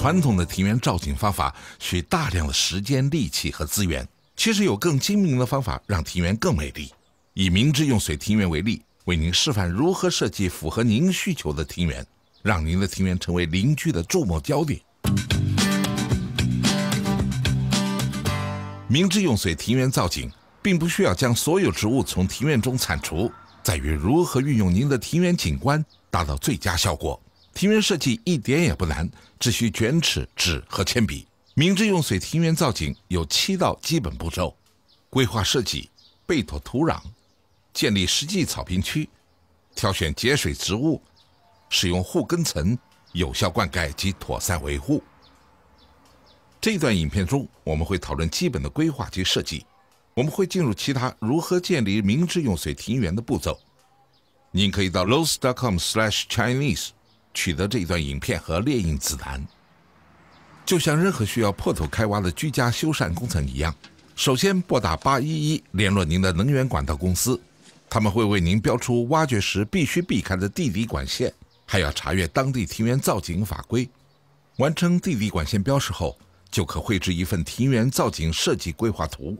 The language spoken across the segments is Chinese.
传统的庭园造景方法需大量的时间、力气和资源，其实有更精明的方法让庭园更美丽。以明治用水庭园为例，为您示范如何设计符合您需求的庭园，让您的庭园成为邻居的注目焦点。明治用水庭园造景并不需要将所有植物从庭院中铲除，在于如何运用您的庭园景观达到最佳效果。庭园设计一点也不难，只需卷尺、纸和铅笔。明智用水庭园造景有七道基本步骤：规划设计、备妥土壤、建立实际草坪区、挑选节水植物、使用护根层、有效灌溉及妥善维护。这段影片中，我们会讨论基本的规划及设计，我们会进入其他如何建立明智用水庭园的步骤。您可以到 lowes.com/chinese s s l a h。取得这一段影片和猎鹰子弹。就像任何需要破土开挖的居家修缮工程一样，首先拨打八一一联络您的能源管道公司，他们会为您标出挖掘时必须避开的地底管线，还要查阅当地庭园造景法规。完成地底管线标识后，就可绘制一份庭园造景设计规划图，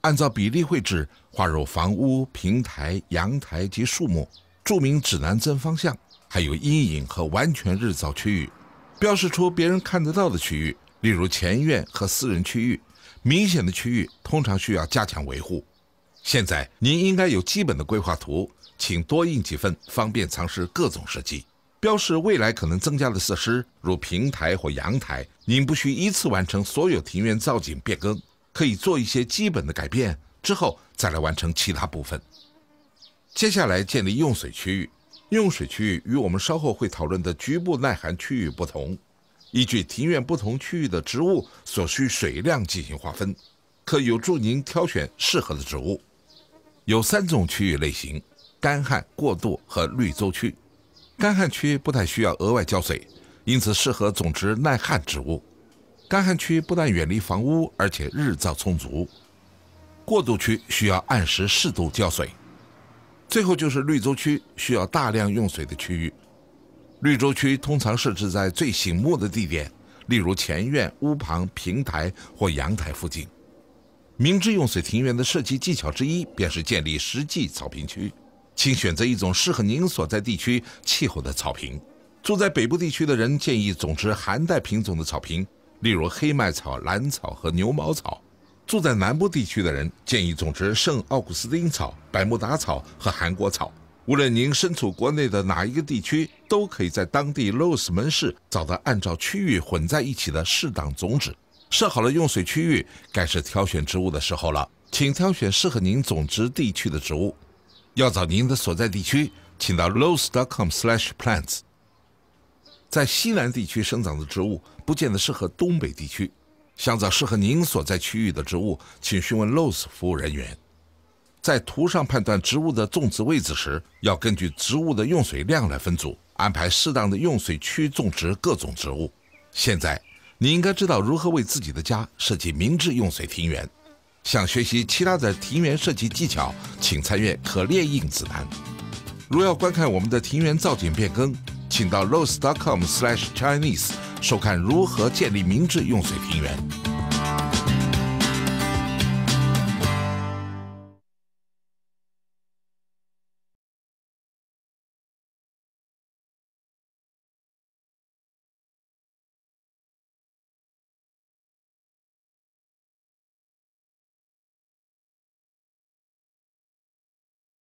按照比例绘制，画入房屋、平台、阳台及树木，注明指南针方向。还有阴影和完全日照区域，标示出别人看得到的区域，例如前院和私人区域。明显的区域通常需要加强维护。现在您应该有基本的规划图，请多印几份，方便尝试各种设计。标示未来可能增加的设施，如平台或阳台。您不需一次完成所有庭院造景变更，可以做一些基本的改变，之后再来完成其他部分。接下来建立用水区域。用水区域与我们稍后会讨论的局部耐寒区域不同，依据庭院不同区域的植物所需水量进行划分，可有助您挑选适合的植物。有三种区域类型：干旱、过渡和绿洲区。干旱区不太需要额外浇水，因此适合种植耐旱植物。干旱区不但远离房屋，而且日照充足。过渡区需要按时适度浇水。最后就是绿洲区，需要大量用水的区域。绿洲区通常设置在最醒目的地点，例如前院、屋旁、平台或阳台附近。明智用水庭院的设计技巧之一便是建立实际草坪区。请选择一种适合您所在地区气候的草坪。住在北部地区的人建议种植寒带品种的草坪，例如黑麦草、蓝草和牛毛草。住在南部地区的人建议种植圣奥古斯丁草、百慕达草和韩国草。无论您身处国内的哪一个地区，都可以在当地 Lowe's 门市找到按照区域混在一起的适当种植。设好了用水区域，该是挑选植物的时候了。请挑选适合您种植地区的植物。要找您的所在地区，请到 Lowe's.com/plants s s l a h。在西南地区生长的植物不见得适合东北地区。想找适合您所在区域的植物，请询问 Lowe's 服务人员。在图上判断植物的种植位置时，要根据植物的用水量来分组，安排适当的用水区种植各种植物。现在，你应该知道如何为自己的家设计明智用水庭园。想学习其他的庭园设计技巧，请参阅可猎印指南。如要观看我们的庭园造景变更，请到 Lowe's.com/chinese。收看如何建立明智用水平原。